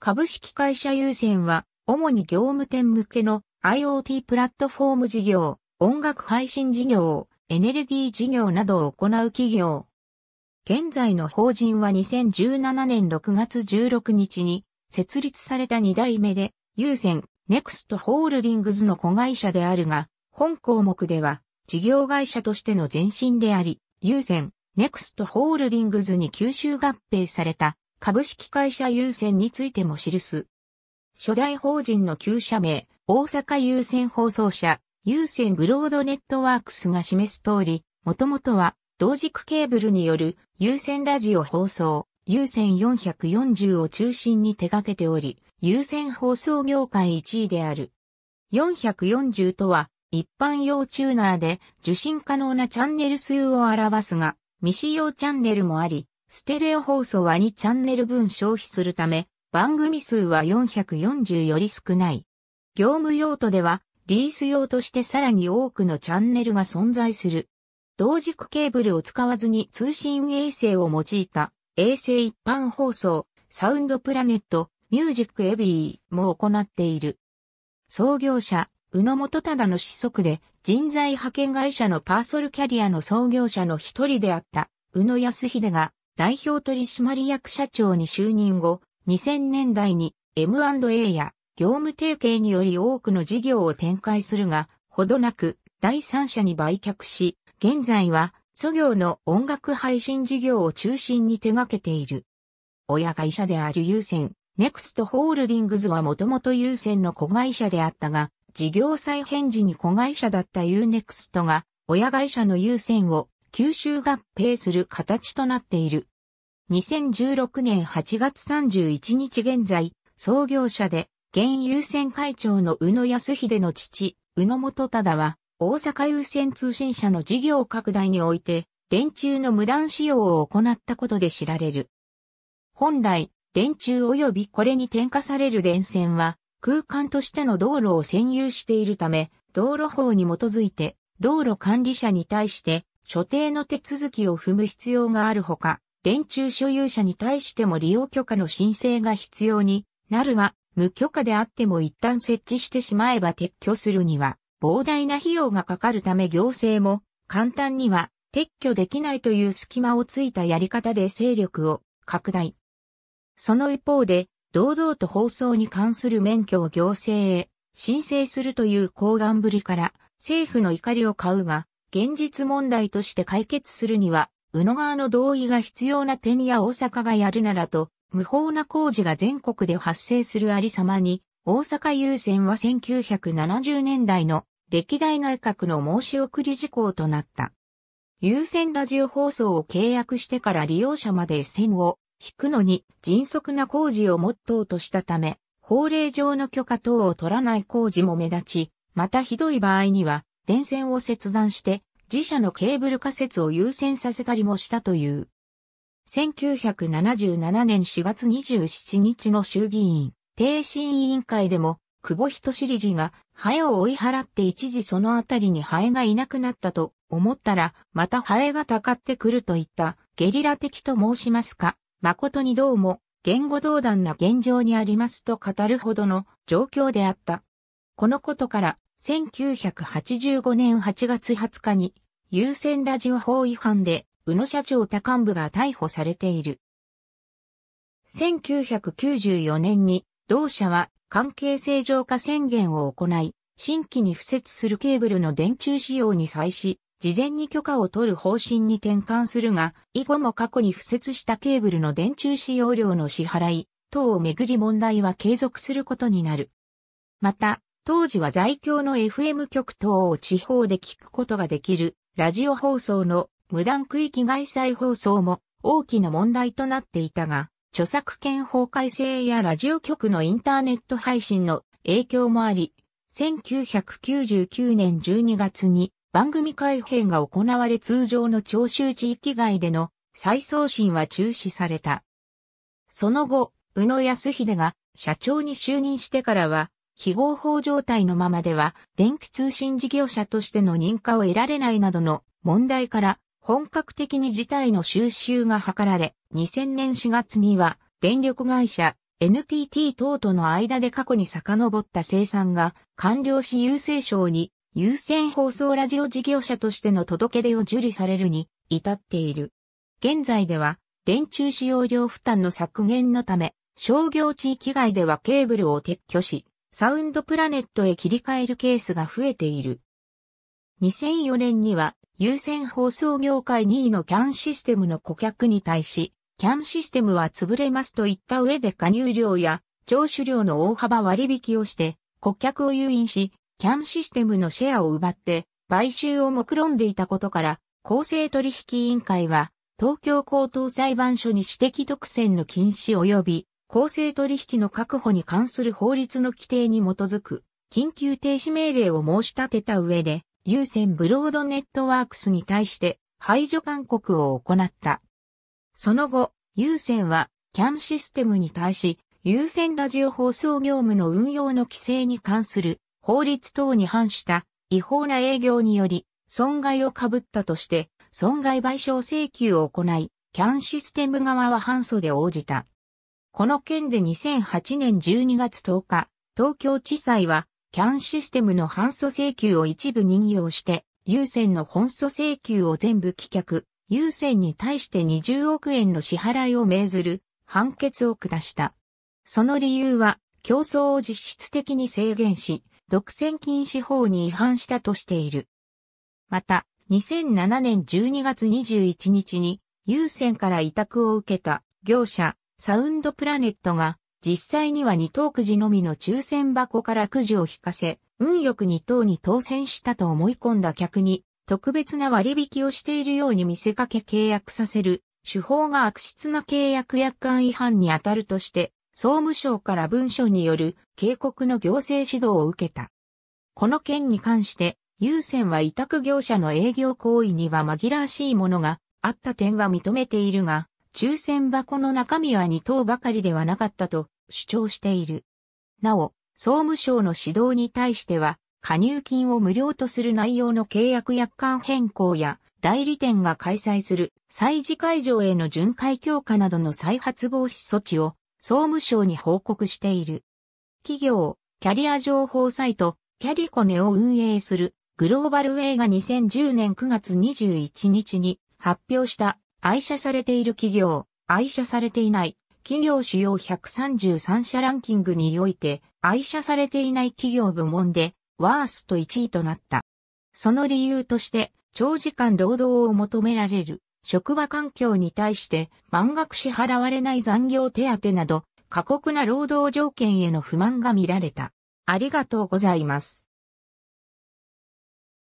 株式会社優先は、主に業務店向けの IoT プラットフォーム事業、音楽配信事業、エネルギー事業などを行う企業。現在の法人は2017年6月16日に設立された2代目で、優先、ネクストホールディングズの子会社であるが、本項目では事業会社としての前身であり、優先、ネクストホールディングズに吸収合併された株式会社優先についても記す。初代法人の旧社名、大阪優先放送社、優先ブロードネットワークスが示す通り、もともとは同軸ケーブルによる優先ラジオ放送、優先440を中心に手掛けており、優先放送業界1位である。440とは、一般用チューナーで受信可能なチャンネル数を表すが、未使用チャンネルもあり、ステレオ放送は2チャンネル分消費するため、番組数は440より少ない。業務用途では、リース用としてさらに多くのチャンネルが存在する。同軸ケーブルを使わずに通信衛星を用いた、衛星一般放送、サウンドプラネット、ミュージックエビーも行っている。創業者、宇野元忠の子息で、人材派遣会社のパーソルキャリアの創業者の一人であった、宇野康秀が、代表取締役社長に就任後、2000年代に M&A や業務提携により多くの事業を展開するが、ほどなく第三者に売却し、現在は、素業の音楽配信事業を中心に手掛けている。親会社である優先、ネクストホールディングズはもともと優先の子会社であったが、事業再編時に子会社だったユーネクストが、親会社の優先を吸収合併する形となっている。2016年8月31日現在、創業者で、現優先会長の宇野康秀の父、宇野元忠は、大阪優先通信社の事業拡大において、電柱の無断使用を行ったことで知られる。本来、電柱及びこれに点火される電線は、空間としての道路を占有しているため、道路法に基づいて、道路管理者に対して、所定の手続きを踏む必要があるほか、電柱所有者に対しても利用許可の申請が必要になるが、無許可であっても一旦設置してしまえば撤去するには、膨大な費用がかかるため行政も簡単には撤去できないという隙間をついたやり方で勢力を拡大。その一方で、堂々と放送に関する免許を行政へ申請するという抗顔ぶりから政府の怒りを買うが、現実問題として解決するには、宇野川の同意が必要な点や大阪がやるならと、無法な工事が全国で発生するありさまに、大阪優先は1970年代の歴代内閣の申し送り事項となった。優先ラジオ放送を契約してから利用者まで線を引くのに迅速な工事をモットーとしたため、法令上の許可等を取らない工事も目立ち、またひどい場合には電線を切断して自社のケーブル仮設を優先させたりもしたという。1977年4月27日の衆議院、定審委員会でも、久保人志理事が、ハエを追い払って一時そのあたりにハエがいなくなったと思ったら、またハエがたかってくるといった、ゲリラ的と申しますか、誠にどうも、言語道断な現状にありますと語るほどの状況であった。このことから、1985年8月20日に、優先ラジオ法違反で、宇野社長他幹部が逮捕されている。1994年に、同社は関係正常化宣言を行い、新規に付設するケーブルの電柱使用に際し、事前に許可を取る方針に転換するが、以後も過去に付設したケーブルの電柱使用料の支払い等をめぐり問題は継続することになる。また、当時は在京の FM 局等を地方で聞くことができる、ラジオ放送の無断区域外再放送も大きな問題となっていたが、著作権法改正やラジオ局のインターネット配信の影響もあり、1999年12月に番組改編が行われ通常の聴衆地域外での再送信は中止された。その後、宇野康秀が社長に就任してからは、非合法状態のままでは、電気通信事業者としての認可を得られないなどの問題から、本格的に事態の収集が図られ、2000年4月には、電力会社、NTT 等との間で過去に遡った生産が完了し郵政省に優先放送ラジオ事業者としての届け出を受理されるに至っている。現在では電柱使用量負担の削減のため商業地域外ではケーブルを撤去しサウンドプラネットへ切り替えるケースが増えている。2004年には有線放送業界2位のキャンシステムの顧客に対し、キャンシステムは潰れますと言った上で加入料や聴取料の大幅割引をして顧客を誘引し、キャンシステムのシェアを奪って買収を目論んでいたことから、公正取引委員会は東京高等裁判所に指摘独占の禁止及び公正取引の確保に関する法律の規定に基づく緊急停止命令を申し立てた上で、優先ブロードネットワークスに対して排除勧告を行った。その後、優先は CAN システムに対し、優先ラジオ放送業務の運用の規制に関する法律等に反した違法な営業により損害を被ったとして損害賠償請求を行い、CAN システム側は反訴で応じた。この件で2008年12月10日、東京地裁は、キャンシステムの反訴請求を一部任用して、優先の本訴請求を全部棄却、優先に対して20億円の支払いを命ずる判決を下した。その理由は、競争を実質的に制限し、独占禁止法に違反したとしている。また、2007年12月21日に、優先から委託を受けた業者、サウンドプラネットが、実際には2等くじのみの抽選箱からくじを引かせ、運よく2等に当選したと思い込んだ客に、特別な割引をしているように見せかけ契約させる、手法が悪質な契約約款違反に当たるとして、総務省から文書による警告の行政指導を受けた。この件に関して、優先は委託業者の営業行為には紛らわしいものがあった点は認めているが、抽選箱の中身は2等ばかりではなかったと主張している。なお、総務省の指導に対しては、加入金を無料とする内容の契約約款変更や、代理店が開催する祭事会場への巡回強化などの再発防止措置を総務省に報告している。企業、キャリア情報サイト、キャリコネを運営するグローバルウェイが2010年9月21日に発表した愛車されている企業、愛車されていない企業主要133社ランキングにおいて、愛車されていない企業部門で、ワースト1位となった。その理由として、長時間労働を求められる、職場環境に対して、満額支払われない残業手当など、過酷な労働条件への不満が見られた。ありがとうございます。